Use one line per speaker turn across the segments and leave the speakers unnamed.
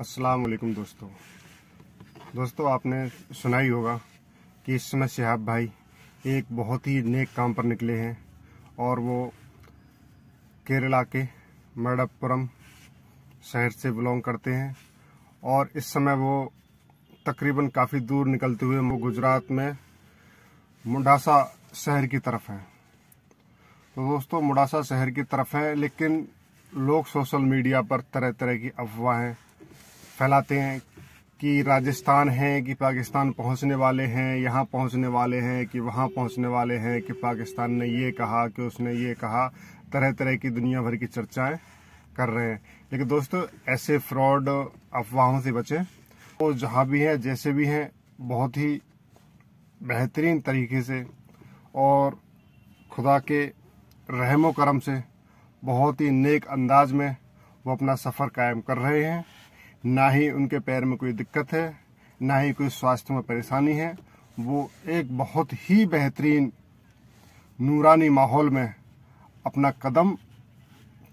अस्सलाम वालेकुम दोस्तों दोस्तों आपने सुना ही होगा कि इस समय शहाब भाई एक बहुत ही नेक काम पर निकले हैं और वो केरला के मडप्पुरम शहर से बिलोंग करते हैं और इस समय वो तकरीबन काफ़ी दूर निकलते हुए वो गुजरात में मुंडासा शहर की तरफ हैं तो दोस्तों मुंडासा शहर की तरफ हैं लेकिन लोग सोशल मीडिया पर तरह तरह की अफवाहें फैलाते हैं कि राजस्थान है कि पाकिस्तान पहुंचने वाले हैं यहाँ पहुंचने वाले हैं कि वहाँ पहुंचने वाले हैं कि पाकिस्तान ने ये कहा कि उसने ये कहा तरह तरह की दुनिया भर की चर्चाएं कर रहे हैं लेकिन दोस्तों ऐसे फ्रॉड अफवाहों से बचें वो तो जहाँ भी हैं जैसे भी हैं बहुत ही बेहतरीन तरीके से और खुदा के रहमो करम से बहुत ही नेक अंदाज में वो अपना सफ़र कायम कर रहे हैं ना ही उनके पैर में कोई दिक्कत है ना ही कोई स्वास्थ्य में परेशानी है वो एक बहुत ही बेहतरीन नूरानी माहौल में अपना कदम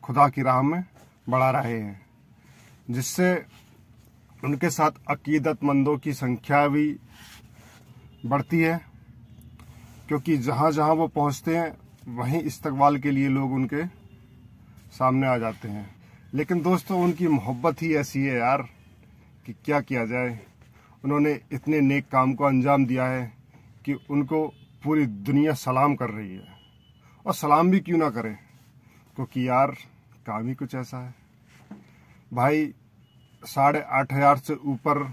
खुदा की राह में बढ़ा रहे हैं जिससे उनके साथ अकीदतमंदों की संख्या भी बढ़ती है क्योंकि जहाँ जहाँ वो पहुँचते हैं वहीं इस्तकबाल के लिए लोग उनके सामने आ जाते हैं लेकिन दोस्तों उनकी मोहब्बत ही ऐसी है यार कि क्या किया जाए उन्होंने इतने नेक काम को अंजाम दिया है कि उनको पूरी दुनिया सलाम कर रही है और सलाम भी क्यों ना करें क्योंकि यार काम ही कुछ ऐसा है भाई साढ़े आठ हजार से ऊपर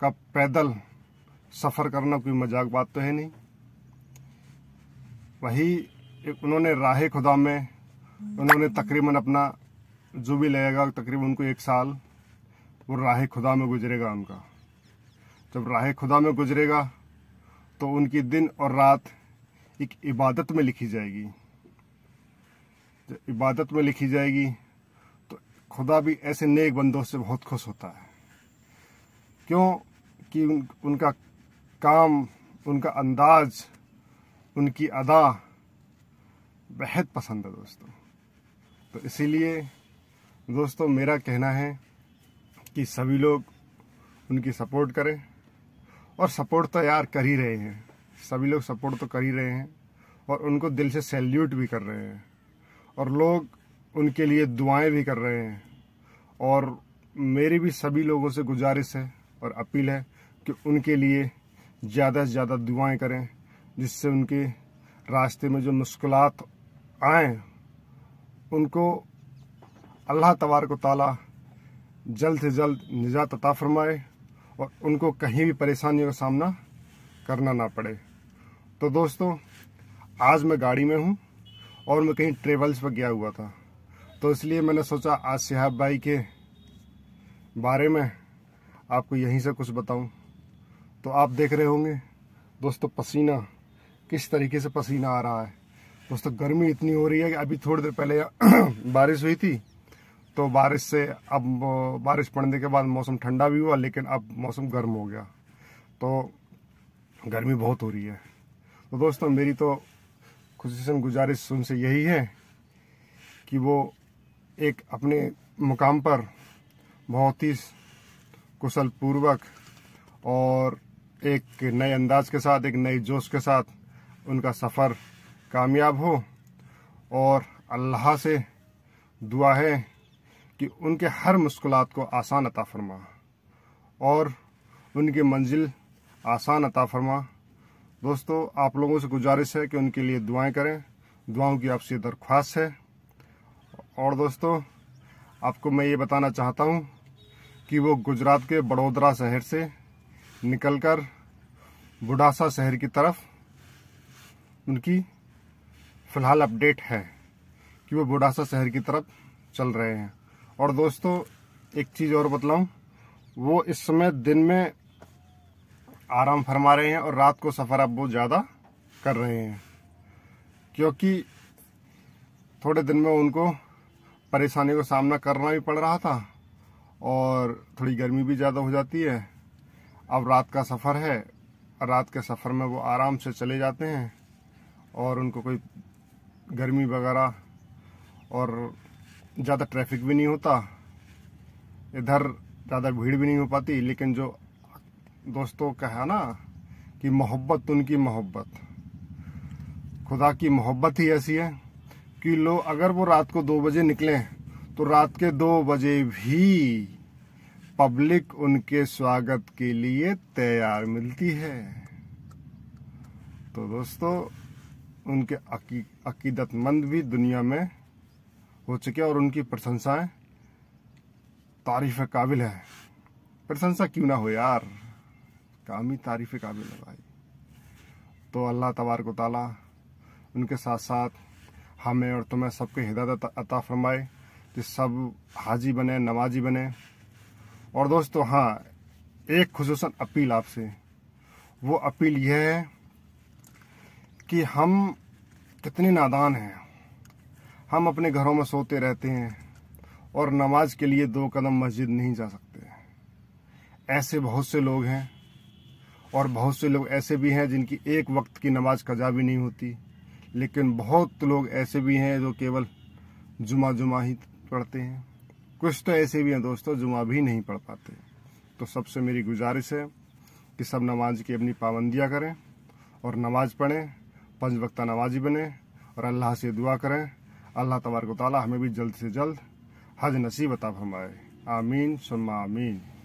का पैदल सफ़र करना कोई मजाक बात तो है नहीं वही एक उन्होंने राह खुदा में उन्होंने तकरीबन अपना जो भी लगेगा तकरीबन उनको एक साल वो राह खुदा में गुजरेगा उनका जब राह खुदा में गुजरेगा तो उनकी दिन और रात एक इबादत में लिखी जाएगी जब इबादत में लिखी जाएगी तो खुदा भी ऐसे नेक बंदों से बहुत खुश होता है क्यों कि उन, उनका काम उनका अंदाज उनकी अदा बेहद पसंद है दोस्तों तो इसीलिए दोस्तों मेरा कहना है कि सभी लोग उनकी सपोर्ट करें और सपोर्ट तो यार कर ही रहे हैं सभी लोग सपोर्ट तो कर ही रहे हैं और उनको दिल से सैल्यूट भी कर रहे हैं और लोग उनके लिए दुआएं भी कर रहे हैं और मेरी भी सभी लोगों से गुजारिश है और अपील है कि उनके लिए ज़्यादा से ज़्यादा दुआएं करें जिससे उनके रास्ते में जो मुश्किल आए उनको अल्लाह तबार को ताला जल्द से जल्द निजात अता फरमाए और उनको कहीं भी परेशानियों का सामना करना ना पड़े तो दोस्तों आज मैं गाड़ी में हूँ और मैं कहीं ट्रेवल्स पर गया हुआ था तो इसलिए मैंने सोचा आज सिहाब भाई के बारे में आपको यहीं से कुछ बताऊं तो आप देख रहे होंगे दोस्तों पसीना किस तरीके से पसीना आ रहा है दोस्तों गर्मी इतनी हो रही है कि अभी थोड़ी देर पहले बारिश हुई थी तो बारिश से अब बारिश पड़ने के बाद मौसम ठंडा भी हुआ लेकिन अब मौसम गर्म हो गया तो गर्मी बहुत हो रही है तो दोस्तों मेरी तो खुशी गुजारिश उनसे यही है कि वो एक अपने मुकाम पर बहुत ही कुशल पूर्वक और एक नए अंदाज के साथ एक नए जोश के साथ उनका सफ़र कामयाब हो और अल्लाह से दुआ है कि उनके हर मुश्किल को आसान अता फरमा और उनकी मंजिल आसान अता फरमा दोस्तों आप लोगों से गुजारिश है कि उनके लिए दुआएं करें दुआओं की आपसे दरख्वास्त है और दोस्तों आपको मैं ये बताना चाहता हूँ कि वो गुजरात के बड़ोदरा शहर से निकलकर बुडासा शहर की तरफ उनकी फ़िलहाल अपडेट है कि वो बुडासा शहर की तरफ चल रहे हैं और दोस्तों एक चीज़ और बतलाऊँ वो इस समय दिन में आराम फरमा रहे हैं और रात को सफ़र अब बहुत ज़्यादा कर रहे हैं क्योंकि थोड़े दिन में उनको परेशानी का सामना करना भी पड़ रहा था और थोड़ी गर्मी भी ज़्यादा हो जाती है अब रात का सफ़र है रात के सफ़र में वो आराम से चले जाते हैं और उनको कोई गर्मी वगैरह और ज़्यादा ट्रैफिक भी नहीं होता इधर ज़्यादा भीड़ भी नहीं हो पाती लेकिन जो दोस्तों है ना कि मोहब्बत उनकी मोहब्बत खुदा की मोहब्बत ही ऐसी है कि लोग अगर वो रात को दो बजे निकले तो रात के दो बजे भी पब्लिक उनके स्वागत के लिए तैयार मिलती है तो दोस्तों उनके अकी, अकीदतमंद भी दुनिया में हो चुके और उनकी प्रशंसाएं तारीफ काबिल है प्रशंसा क्यों ना हो यार काम ही तारीफ काबिल है भाई तो अल्लाह तबारक ताला उनके साथ साथ हमें और तुम्हें सबके हिदायत अता फरमाए कि सब हाजी बने नमाजी बने और दोस्तों हाँ एक खसूस अपील आपसे वो अपील यह है कि हम कितने नादान हैं हम अपने घरों में सोते रहते हैं और नमाज के लिए दो कदम मस्जिद नहीं जा सकते ऐसे बहुत से लोग हैं और बहुत से लोग ऐसे भी हैं जिनकी एक वक्त की नमाज कजा भी नहीं होती लेकिन बहुत लोग ऐसे भी हैं जो केवल जुमा जुमा ही पढ़ते हैं कुछ तो ऐसे भी हैं दोस्तों जुमा भी नहीं पढ़ पाते तो सबसे मेरी गुजारिश है कि सब नमाज की अपनी पाबंदियाँ करें और नमाज पढ़ें पंच वक्ता नमाजी बने और अल्लाह से दुआ करें अल्लाह तबारक ताली हमें भी जल्द से जल्द हज नसीब अता फरमाए आमीन सुम्मा आमीन